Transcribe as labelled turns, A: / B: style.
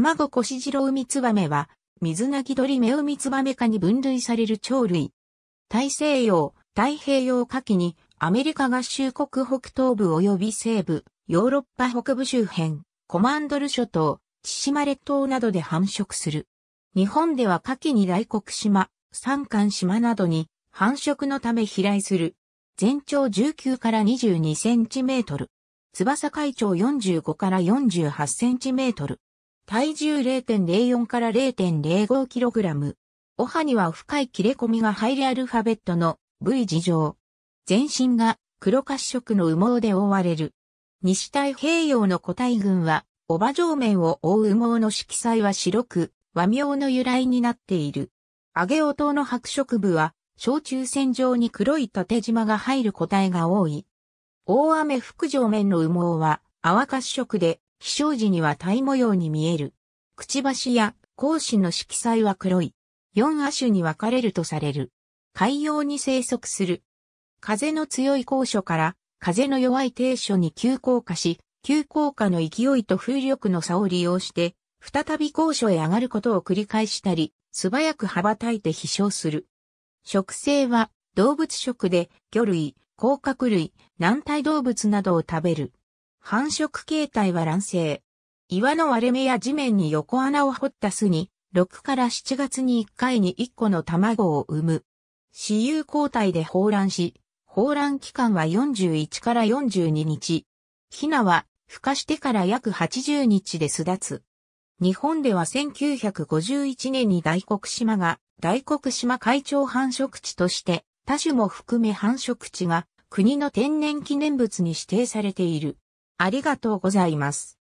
A: 卵コシジロウミツ
B: バメは、水なぎ鳥メウミツバメ科に分類される鳥類。大西洋、太平洋下季に、アメリカ合衆国北東部及び西部、ヨーロッパ北部周辺、コマンドル諸島、千島列島などで繁殖する。日本では下季に大国島、山間島などに繁殖のため飛来する。全長19から22センチメートル。翼海長45から48センチメートル。体重0.04から 0.05kg。お歯には深い切れ込みが入りアルファベットの V 字状。全身が黒褐色の羽毛で覆われる。西太平洋の個体群は、おば上面を覆う羽毛の色彩は白く、和名の由来になっている。アゲオ島の白色部は、小中線上に黒い縦縞が入る個体が多い。大雨副上面の羽毛は、泡褐色で、起床時には体模様に見える。くちばしや格子の色彩は黒い。四亜種に分かれるとされる。海洋に生息する。風の強い高所から風の弱い低所に急降下し、急降下の勢いと風力の差を利用して、再び高所へ上がることを繰り返したり、素早く羽ばたいて飛翔する。植生は動物食で魚類、甲殻類、軟体動物などを食べる。繁殖形態は卵生。岩の割れ目や地面に横穴を掘った巣に、6から7月に1回に1個の卵を産む。私有交代で放卵し、放卵期間は41から42日。ヒナは、孵化してから約80日で巣立つ。日本では1951年に大黒島が、大黒島海町繁殖地として、他種も含め繁殖地が、国の天然記念物に指定されている。
A: ありがとうございます。